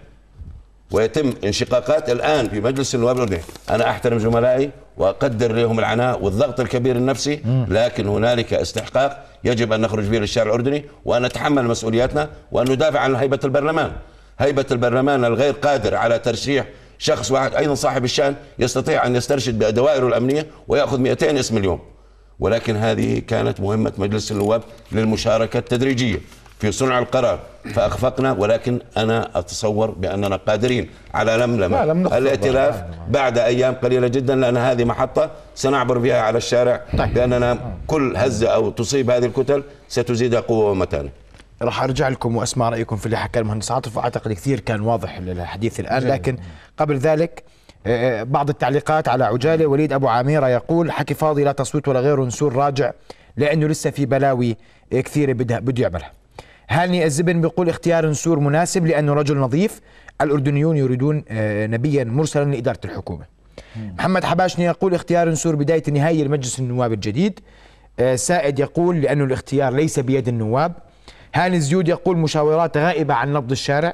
ويتم انشقاقات الان في مجلس النواب الاردني، انا احترم زملائي واقدر لهم العناء والضغط الكبير النفسي، لكن هنالك استحقاق يجب ان نخرج به للشارع الاردني وان نتحمل مسؤولياتنا وان ندافع عن هيبه البرلمان. هيبه البرلمان الغير قادر على ترشيح شخص واحد ايضا صاحب الشان يستطيع ان يسترشد بدوائره الامنيه وياخذ 200 اسم اليوم. ولكن هذه كانت مهمه مجلس النواب للمشاركه التدريجيه. في صنع القرار فأخفقنا ولكن أنا أتصور بأننا قادرين على لملمة لم الائتلاف بعد أيام قليلة جدا لأن هذه محطة سنعبر بها على الشارع طيب. بأننا كل هزة أو تصيب هذه الكتل ستزيد قوة ومتانة راح ارجع لكم واسمع رايكم في اللي حكى المهندس عاطف واعتقد كثير كان واضح الحديث الان لكن قبل ذلك آه، آه، بعض التعليقات على عجاله وليد ابو عميره يقول حكي فاضي لا تصويت ولا غيره نسور راجع لانه لسه في بلاوي كثيره بده بده يعملها هاني الزبن بيقول اختيار نسور مناسب لأنه رجل نظيف الأردنيون يريدون آه، نبيا مرسلا لإدارة الحكومة محمد حباشني يقول اختيار نسور بداية نهاية المجلس النواب الجديد آه، سائد يقول لأنه الاختيار ليس بيد النواب هاني الزيود يقول مشاورات غائبة عن نبض الشارع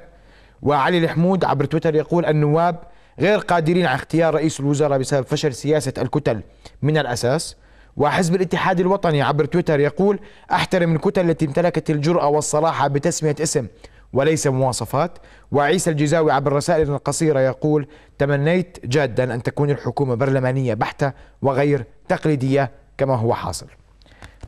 وعلي الحمود عبر تويتر يقول النواب غير قادرين على اختيار رئيس الوزراء بسبب فشل سياسة الكتل من الأساس وحزب الاتحاد الوطني عبر تويتر يقول احترم الكتل التي امتلكت الجرأة والصراحة بتسمية اسم وليس مواصفات وعيسى الجزاوي عبر رسائل القصيرة يقول تمنيت جادا أن تكون الحكومة برلمانية بحتة وغير تقليدية كما هو حاصل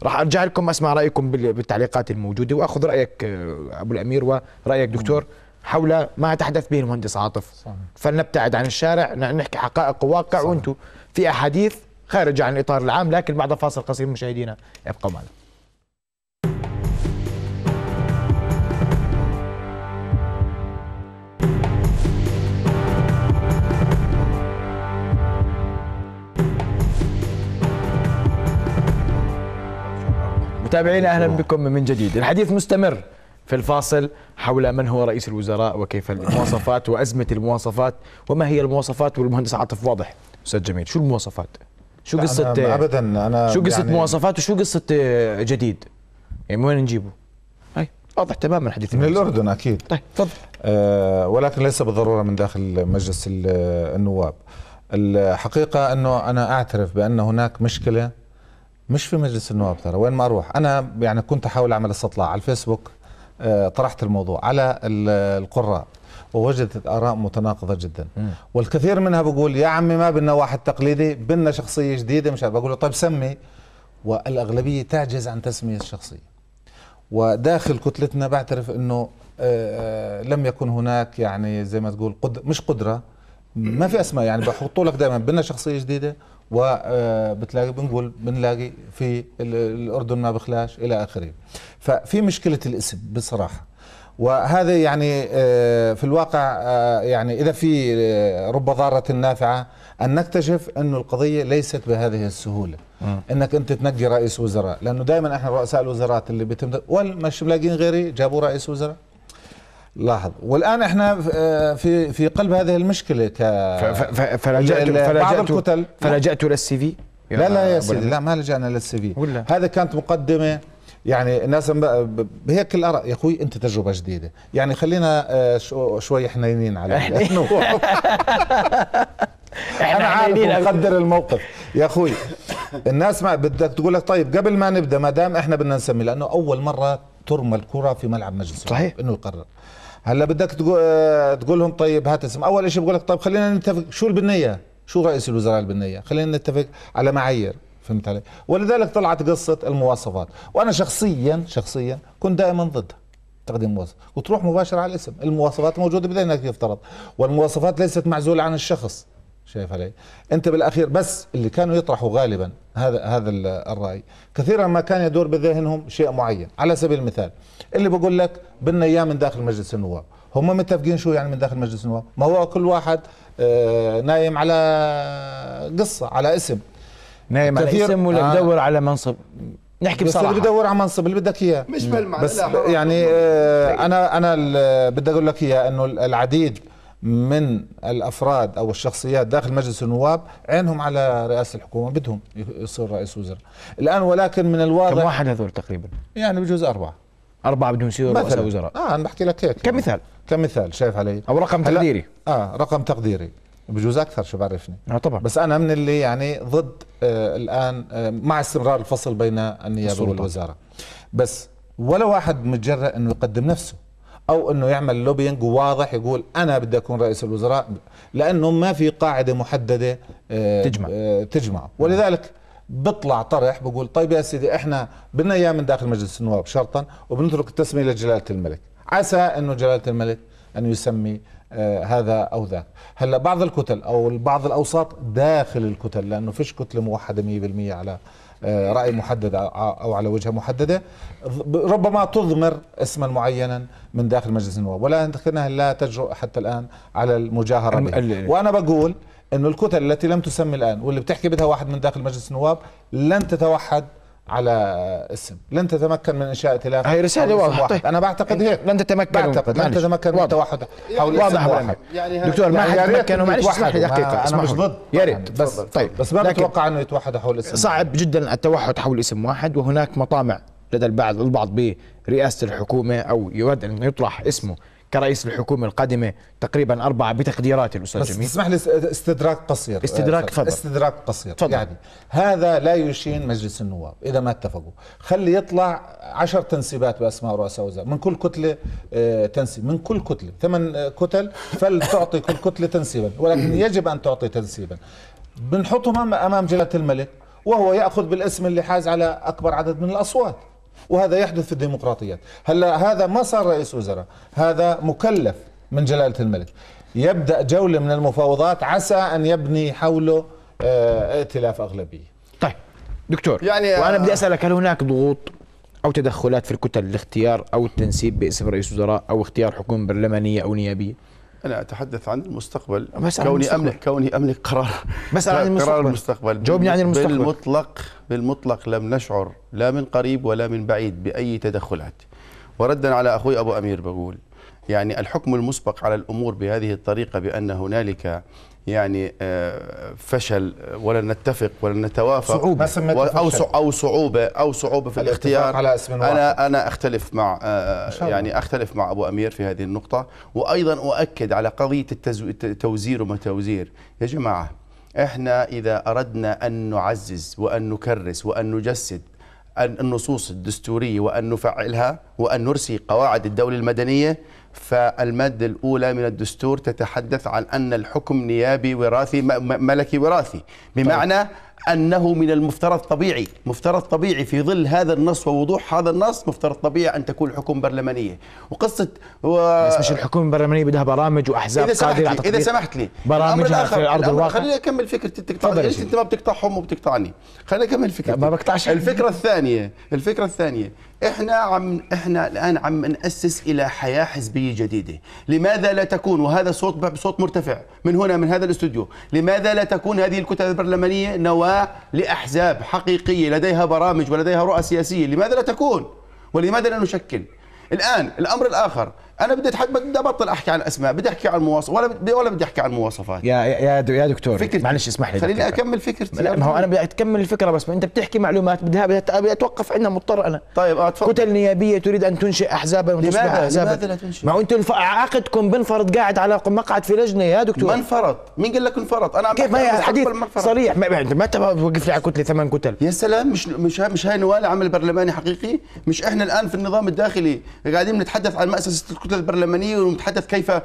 راح ارجع لكم اسمع رايكم بالتعليقات الموجوده واخذ رايك آه، ابو الامير ورايك دكتور حول ما تحدث به المهندس عاطف فلنبتعد عن الشارع نحكي حقائق وواقع وانتم في احاديث خارج عن الإطار العام لكن بعد فاصل قصير مشاهدينا ابقوا معنا متابعينا اهلا بكم من جديد الحديث مستمر في الفاصل حول من هو رئيس الوزراء وكيف المواصفات وازمه المواصفات وما هي المواصفات والمهندس عاطف واضح استاذ جميل شو المواصفات شو قصه أنا ابدا انا شو قصه يعني مواصفاته شو قصه آه، جديد يعني وين نجيبه هاي واضح تماما حديث من الاردن اكيد طيب تفضل أه ولكن ليس بالضروره من داخل مجلس آه، النواب الحقيقه انه انا اعترف بان هناك مشكله مش في مجلس النواب ترى وين ما اروح انا يعني كنت احاول اعمل استطلاع على الفيسبوك أه طرحت الموضوع على آه، القراء ووجدت اراء متناقضه جدا م. والكثير منها بقول يا عمي ما بدنا واحد تقليدي بدنا شخصيه جديده مش عارف بقول له طيب سمي والاغلبيه تعجز عن تسميه الشخصيه وداخل كتلتنا بعترف انه آه، آه، لم يكن هناك يعني زي ما تقول قد مش قدره ما في اسماء يعني بحطوا لك دائما بدنا شخصيه جديده وبتلاقي آه، بنقول بنلاقي في الاردن ما بخلاش الى اخره ففي مشكله الاسم بصراحه وهذا يعني آه، في الواقع آه، يعني اذا في آه، رب ضاره نافعه ان نكتشف أن القضيه ليست بهذه السهوله م. انك انت تنقي رئيس وزراء لانه دائما احنا رؤساء الوزارات اللي بيتم مش ملاقين غيري جابوا رئيس وزراء لاحظ والان احنا في في قلب هذه المشكله ك فلجأت الكتل فلجأت للسي في لا لا يا سيدي لا ما لجأنا للسي في هذا كانت مقدمه يعني الناس هي الاراء يا اخوي انت تجربه جديده يعني خلينا آه، شوي حنينين على انا عارف نقدر الموقف يا اخوي الناس ما بدك تقول لك طيب قبل ما نبدا ما دام احنا بدنا نسمي لانه اول مره ترمى الكره في ملعب مجلس صحيح انه يقرر هلا بدك آه، تقول لهم طيب هات اسم اول شيء بقول لك طيب خلينا نتفق شو البنيه شو رئيس الوزراء البنيه خلينا نتفق على معايير فهمت علي ولذلك طلعت قصه المواصفات وانا شخصيا شخصيا كنت دائما ضدها تقديم مواصفات، وتروح مباشره على الاسم المواصفات موجوده بذهنك يفترض والمواصفات ليست معزوله عن الشخص شايف علي انت بالاخير بس اللي كانوا يطرحوا غالبا هذا هذا الراي كثيرا ما كان يدور بذهنهم شيء معين على سبيل المثال اللي بقول لك بدنا اياه من داخل مجلس النواب هم متفقين شو يعني من داخل مجلس النواب ما هو كل واحد آه، نايم على قصه على اسم نايم على اسم ولا آه. بدور على منصب نحكي بس بصراحه اللي بدور على منصب اللي بدك اياه مش بالمعنى بس يعني آه، انا انا بدي اقول لك اياه انه العديد من الافراد او الشخصيات داخل مجلس النواب عينهم على رئاسه الحكومه بدهم يصير رئيس وزراء الان ولكن من الواضح كم واحد هذول تقريبا يعني بجوز اربعه اربعه بدهم يصيروا رؤساء وزراء اه انا بحكي لك هيك كمثال يعني. كمثال شايف علي او رقم تقديري اه رقم تقديري بجوز اكثر شو بعرفني اه طبعا بس انا من اللي يعني ضد آه الان آه مع استمرار الفصل بين النيابه والوزاره بس ولا واحد متجرأ انه يقدم نفسه او انه يعمل لوبينج واضح يقول انا بدي اكون رئيس الوزراء لانه ما في قاعده محدده آه تجمع آه تجمع ولذلك بطلع طرح بقول طيب يا سيدي احنا بدنا اياه من داخل مجلس النواب شرطا وبنترك التسميه لجلاله الملك عسى انه جلاله الملك ان يسمي آه، هذا او ذاك هلا بعض الكتل او بعض الاوساط داخل الكتل لانه فيش كتله موحده 100% على آه، راي محدد او على وجهه محدده ربما تضمر اسما معينا من داخل مجلس النواب ولا ولكنها لا تجرؤ حتى الان على المجاهره به وانا بقول انه الكتل التي لم تسمي الان واللي بتحكي بدها واحد من داخل مجلس النواب لن تتوحد على اسم لن تتمكن من انشاء ائتلاف هي رساله واضحه طيب. انا بعتقد هيك لن تتمكن بعتقد لن تتمكن من التوحد حول واضح واضح يعني دكتور ما يعني حد تمكنوا معلش اسمح لي دقيقه انا مش ضد يا ريت بس طيب بس ما بتوقع انه يتوحدوا حول اسم صعب جدا التوحد حول اسم واحد وهناك مطامع لدى البعض البعض برئاسه الحكومه او يود ان يطرح اسمه كرئيس الحكومة القادمة تقريبا أربعة بتقديراتي الأستاذ بس جميل اسمح لي استدراك قصير استدراك فضل. استدراك قصير فضل. يعني هذا لا يشين مجلس النواب إذا ما اتفقوا خلي يطلع عشر تنسيبات بأسماء رؤساء وزراء من كل كتلة آه، تنسيب من كل كتلة ثمان آه، كتل فلتعطي كل كتلة تنسيبا ولكن يجب أن تعطي تنسيبا بنحطهم أمام جلالة الملك وهو يأخذ بالاسم اللي حاز على أكبر عدد من الأصوات وهذا يحدث في الديمقراطيات هلا هذا ما صار رئيس وزراء هذا مكلف من جلالة الملك يبدأ جولة من المفاوضات عسى أن يبني حوله آه، ائتلاف أغلبية طيب دكتور يعني وأنا بدي آه، أسألك هل هناك ضغوط أو تدخلات في الكتل لاختيار أو التنسيب باسم رئيس وزراء أو اختيار حكومة برلمانية أو نيابية انا اتحدث عن المستقبل كوني المستقبل. املك كوني املك قرار بس عن المستقبل قرار المستقبل جاوبني عن المستقبل بالمطلق بالمطلق لم نشعر لا من قريب ولا من بعيد باي تدخلات وردا على اخوي ابو امير بقول يعني الحكم المسبق على الامور بهذه الطريقه بان هنالك يعني آه، فشل ولا نتفق ولا نتوافق صعوبة أو أو صعوبة أو صعوبة في الاختيار على اسم واحد. أنا أنا أختلف مع آه، يعني أختلف مع أبو أمير في هذه النقطة وأيضا أؤكد على قضية التوزير وما توزير يا جماعة إحنا إذا أردنا أن نعزز وأن نكرس وأن نجسد النصوص الدستورية وأن نفعلها وأن نرسي قواعد الدولة المدنية فالمادة الأولى من الدستور تتحدث عن أن الحكم نيابي وراثي ملكي وراثي بمعنى أنه من المفترض طبيعي مفترض طبيعي في ظل هذا النص ووضوح هذا النص مفترض طبيعي أن تكون حكومة برلمانية وقصة و... بس مش الحكومة البرلمانية بدها برامج وأحزاب إذا سمحت لي إذا سمحت لي برامجها في أرض الواقع خليني أكمل فكرة تقطع ليش أنت ما بتقطعهم وبتقطعني خليني أكمل فكرة ما بقطعش الفكرة الثانية الفكرة الثانية احنا عم احنا الان عم ناسس الى حياه حزبيه جديده، لماذا لا تكون وهذا صوت بصوت مرتفع من هنا من هذا الاستوديو، لماذا لا تكون هذه الكتل البرلمانيه نواه لاحزاب حقيقيه لديها برامج ولديها رؤى سياسيه، لماذا لا تكون؟ ولماذا لا نشكل؟ الان الامر الاخر انا بدي اتحدث بدي ابطل احكي عن اسماء بدي احكي عن مواصفات ولا بدي ولا بدي احكي عن مواصفات يا يا يا دكتور فكرتي معلش اسمح لي خليني اكمل فكرتي ما هو انا بدي اكمل الفكره بس ما انت بتحكي معلومات بدها بدي اتوقف عندها مضطر انا طيب اه تفضل كتل نيابيه تريد ان تنشئ احزابا وتصبح احزابا لماذا لا تنشئ؟ ما هو انتم عقدكم بنفرض قاعد على مقعد في لجنه يا دكتور ما انفرض مين قال لك انفرض انا عم كيف ما هي حديث صريح ما انت ما توقف لي على كتله ثمان كتل يا سلام مش مش مش هاي نوال عمل برلماني حقيقي مش احنا الان في النظام الداخلي قاعدين نتحدث عن مؤسسه الكتل البرلمانيه ونتحدث كيف آه،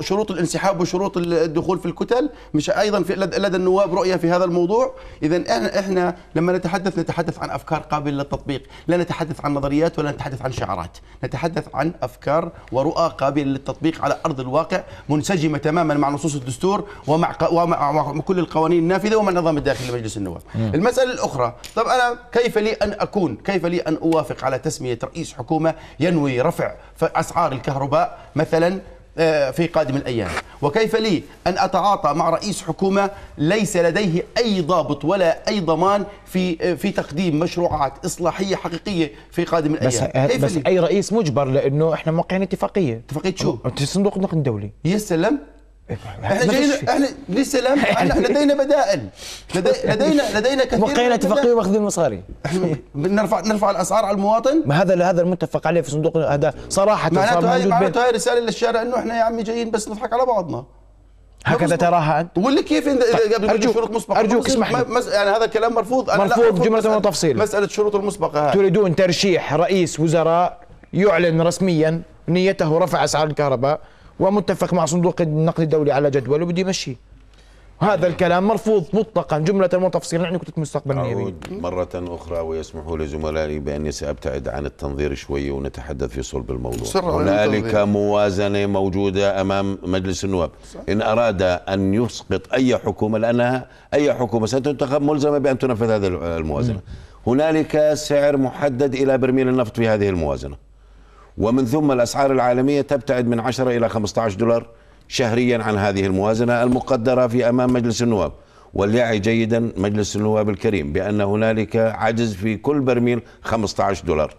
شروط الانسحاب وشروط الدخول في الكتل مش ايضا في لدى النواب رؤيه في هذا الموضوع اذا احنا لما نتحدث نتحدث عن افكار قابله للتطبيق لا نتحدث عن نظريات ولا نتحدث عن شعارات نتحدث عن افكار ورؤى قابله للتطبيق على ارض الواقع منسجمه تماما مع نصوص الدستور ومع ومع كل القوانين النافذه ومع النظام الداخلي لمجلس النواب المساله الاخرى طب انا كيف لي ان اكون كيف لي ان اوافق على تسميه رئيس حكومه ينوي رفع اسعار اسعار الكهرباء مثلا آه، في قادم الايام وكيف لي ان اتعاطى مع رئيس حكومه ليس لديه اي ضابط ولا اي ضمان في آه، في تقديم مشروعات اصلاحيه حقيقيه في قادم الايام بس, آه، كيف بس لي؟ اي رئيس مجبر لانه احنا موقعين اتفاقيه اتفاقيه شو صندوق النقد الدولي يسلم إيه، احنا جايين احنا للسلام احنا لدينا بدائل لدي لدينا لدينا كثير وقينا اتفاقيه واخذ المصاري نرفع نرفع الاسعار على المواطن ما هذا هذا المتفق عليه في صندوق هذا صراحه معناته هاي معناته هاي رساله للشارع انه احنا يا عمي جايين بس نضحك على بعضنا هكذا تراها انت ولا كيف اذا طيب، قبل أرجوك شروط مسبقه ارجوك اسمح لي مس... يعني هذا كلام مرفوض أنا مرفوض جمله وتفصيل مساله الشروط المسبقه هاي. تريدون ترشيح رئيس وزراء يعلن رسميا نيته رفع اسعار الكهرباء ومتفق مع صندوق النقد الدولي على جدوله بده يمشي هذا الكلام مرفوض مطلقا جملة وتفصيلا عن يعني كتلة مستقبل يعني. أعود مرة أخرى ويسمحوا لزملائي بأني سأبتعد عن التنظير شوي ونتحدث في صلب الموضوع يعني هنالك موازنة موجودة أمام مجلس النواب صح. إن أراد أن يسقط أي حكومة لأنها أي حكومة ستنتخب ملزمة بأن تنفذ هذه الموازنة هنالك سعر محدد إلى برميل النفط في هذه الموازنة ومن ثم الأسعار العالمية تبتعد من 10 إلى 15 دولار شهريا عن هذه الموازنة المقدرة في أمام مجلس النواب وليعي جيدا مجلس النواب الكريم بأن هنالك عجز في كل برميل 15 دولار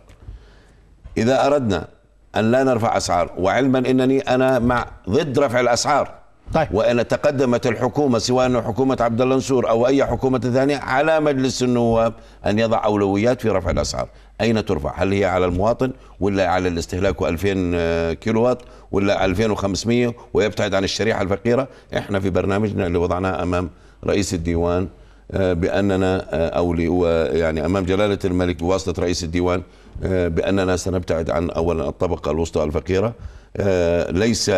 إذا أردنا أن لا نرفع أسعار وعلما أنني أنا مع ضد رفع الأسعار طيب. وان تقدمت الحكومه سواء حكومه عبد الله منصور او اي حكومه ثانيه على مجلس النواب ان يضع اولويات في رفع الاسعار، اين ترفع هل هي على المواطن ولا على الاستهلاك 2000 آه، كيلو وات ولا 2500 ويبتعد عن الشريحه الفقيره احنا في برنامجنا اللي وضعناه امام رئيس الديوان آه، باننا آه، او يعني امام جلاله الملك بواسطه رئيس الديوان باننا سنبتعد عن اولا الطبقه الوسطى الفقيره ليس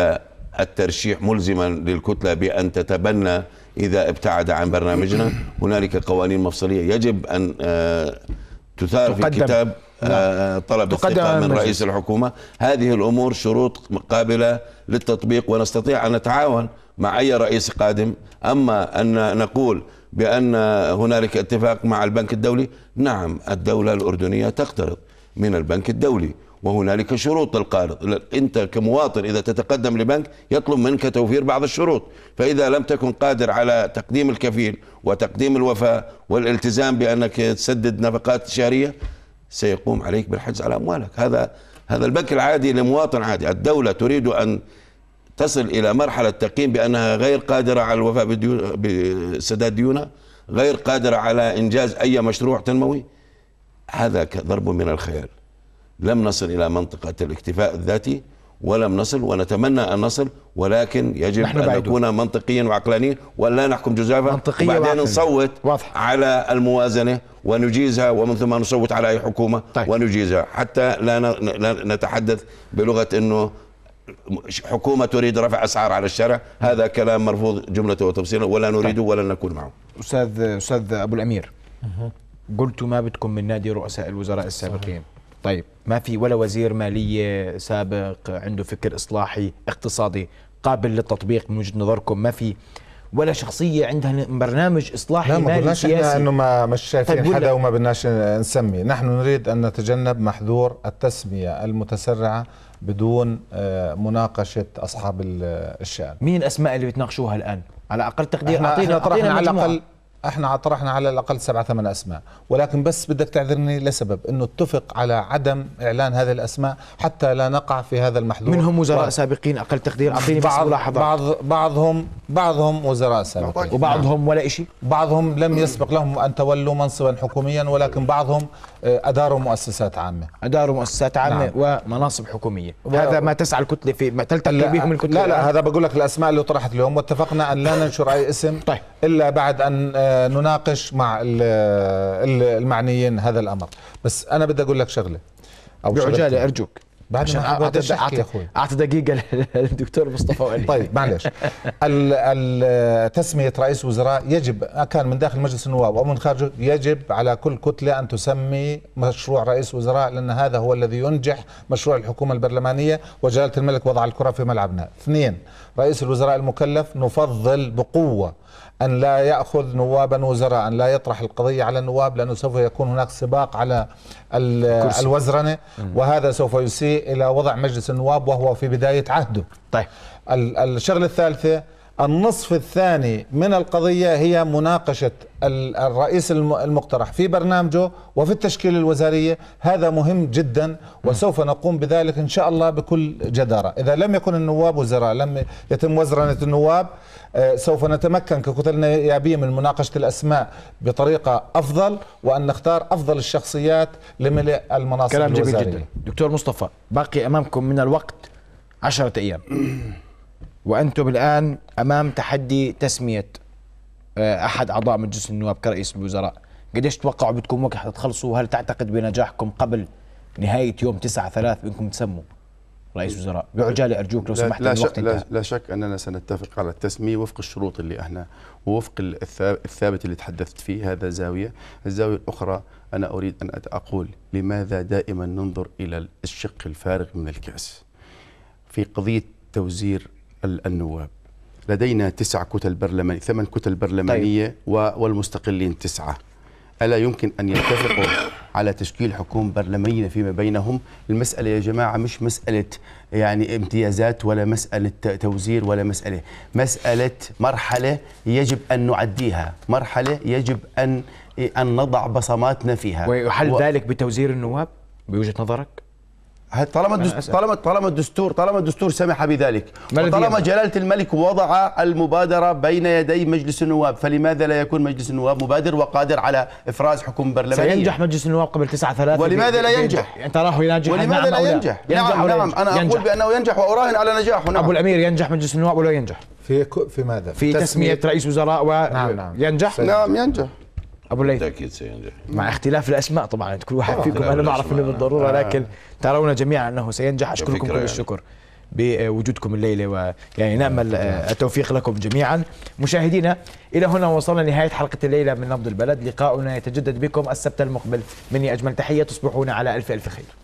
الترشيح ملزما للكتله بان تتبنى اذا ابتعد عن برنامجنا هنالك قوانين مفصليه يجب ان تثار في كتاب نعم. آه، آه، طلب الثقة من رئيس الحكومة هذه الأمور شروط قابلة للتطبيق ونستطيع أن نتعاون مع أي رئيس قادم أما أن نقول بأن هنالك اتفاق مع البنك الدولي نعم الدولة الأردنية تقترض من البنك الدولي وهنالك شروط للقارض أنت كمواطن إذا تتقدم لبنك يطلب منك توفير بعض الشروط فإذا لم تكن قادر على تقديم الكفيل وتقديم الوفاء والالتزام بأنك تسدد نفقات شهرية سيقوم عليك بالحجز على أموالك هذا هذا البنك العادي لمواطن عادي الدولة تريد أن تصل إلى مرحلة تقييم بأنها غير قادرة على الوفاء بسداد ديونها غير قادرة على إنجاز أي مشروع تنموي هذا ضرب من الخيال لم نصل إلى منطقة الاكتفاء الذاتي ولم نصل ونتمنى أن نصل ولكن يجب أن نكون منطقيا وعقلانيين ولا نحكم جزافة منطقية وبعدين نصوت واضح. على الموازنة ونجيزها ومن ثم نصوت على أي حكومة طيب. ونجيزها حتى لا نتحدث بلغة أنه حكومة تريد رفع أسعار على الشارع هذا كلام مرفوض جملة وتفصيلا ولا طيب. نريده ولا نكون معه أستاذ أستاذ أبو الأمير قلت ما بدكم من نادي رؤساء الوزراء السابقين طيب ما في ولا وزير ماليه سابق عنده فكر اصلاحي اقتصادي قابل للتطبيق من وجهه نظركم ما في ولا شخصيه عندها برنامج اصلاحي لا ما قلناش انه ما مش شايفين طيب حدا وما بدناش نسمي نحن نريد ان نتجنب محذور التسميه المتسرعه بدون آه، مناقشه اصحاب الشان مين الاسماء اللي بتناقشوها الان على اقل تقدير اعطينا اعطينا على الاقل احنا طرحنا على الاقل سبعة ثمان اسماء ولكن بس بدك تعذرني لسبب انه اتفق على عدم اعلان هذه الاسماء حتى لا نقع في هذا المحذور منهم وزراء و... سابقين اقل تقدير اعطيني بس ملاحظات بعض بعضهم بعضهم وزراء سابقين وبعضهم ولا شيء بعضهم لم يسبق لهم ان تولوا منصبا حكوميا ولكن بعضهم آه، اداروا مؤسسات عامه اداروا مؤسسات عامه نعم. ومناصب حكوميه و... هذا ما تسعى الكتله في ما تلتقي بهم الكتله لا لا هذا بقول لك الاسماء اللي طرحت اليوم واتفقنا ان لا ننشر اي اسم طيب. الا بعد ان آه، نناقش مع آه، المعنيين هذا الامر بس انا بدي اقول لك شغله او بعجاله ارجوك بعد عشان ما اعطيت اعطي اعطي دقيقه للدكتور مصطفى وقال طيب معلش تسميه رئيس وزراء يجب كان من داخل مجلس النواب او من خارجه يجب على كل كتله ان تسمي مشروع رئيس وزراء لان هذا هو الذي ينجح مشروع الحكومه البرلمانيه وجلاله الملك وضع الكره في ملعبنا. اثنين رئيس الوزراء المكلف نفضل بقوه أن لا يأخذ نوابا وزراء أن لا يطرح القضية على النواب لأنه سوف يكون هناك سباق على الوزرنة وهذا سوف يسيء إلى وضع مجلس النواب وهو في بداية عهده طيب الشغلة الثالثة النصف الثاني من القضية هي مناقشة الرئيس المقترح في برنامجه وفي التشكيل الوزارية هذا مهم جدا وسوف نقوم بذلك إن شاء الله بكل جدارة إذا لم يكن النواب وزراء لم يتم وزرنة النواب آه، سوف نتمكن ككتل نيابية من مناقشة الأسماء بطريقة أفضل وأن نختار أفضل الشخصيات لملء المناصب كلام الوزارية. جميل جدا دكتور مصطفى باقي أمامكم من الوقت عشرة أيام وأنتم الآن أمام تحدي تسمية آه، أحد أعضاء مجلس النواب كرئيس الوزراء قديش تتوقعوا بدكم وقت تخلصوا وهل تعتقد بنجاحكم قبل نهاية يوم 9 3 بأنكم تسموا رئيس وزراء بعجالة أرجوك لو سمحت لا, لا, شك لا, لا شك أننا سنتفق على التسمية وفق الشروط اللي احنا ووفق الثابت اللي تحدثت فيه هذا زاوية الزاوية الأخرى أنا أريد أن أقول لماذا دائما ننظر إلى الشق الفارغ من الكأس في قضية توزير النواب لدينا تسع كتل برلمانية ثمان كتل برلمانية طيب. والمستقلين تسعة ألا يمكن أن يتفقوا على تشكيل حكومة برلمانية فيما بينهم المسألة يا جماعة مش مسألة يعني امتيازات ولا مسألة توزير ولا مسألة مسألة مرحلة يجب أن نعديها مرحلة يجب أن أن نضع بصماتنا فيها ويحل و... ذلك بتوزير النواب بوجهة نظرك؟ طالما طالما طالما الدستور طالما الدستور سمح بذلك وطالما جلاله الملك وضع المبادره بين يدي مجلس النواب فلماذا لا يكون مجلس النواب مبادر وقادر على افراز حكم برلمانيه سينجح مجلس النواب قبل 9 3 ولماذا لا ينجح انت تراه ينجح ولماذا لا ينجح نعم نعم انا اقول بانه ينجح واراهن على نجاحه نعم ابو الامير ينجح مجلس النواب ولا ينجح في في ماذا في تسميه, تسمية رئيس وزراء وينجح نعم, نعم ينجح نعم ينجح ابو ليث بالتاكيد سينجح مع نعم. اختلاف الاسماء طبعا كل واحد آه، فيكم انا ما اعرف انه بالضروره آه. لكن ترون جميعا انه سينجح اشكركم كل يعني. الشكر بوجودكم الليلة ويعني نأمل نعم آه، التوفيق لكم جميعا مشاهدينا إلى هنا وصلنا لنهاية حلقة الليلة من نبض البلد لقاؤنا يتجدد بكم السبت المقبل مني أجمل تحية تصبحون على ألف ألف خير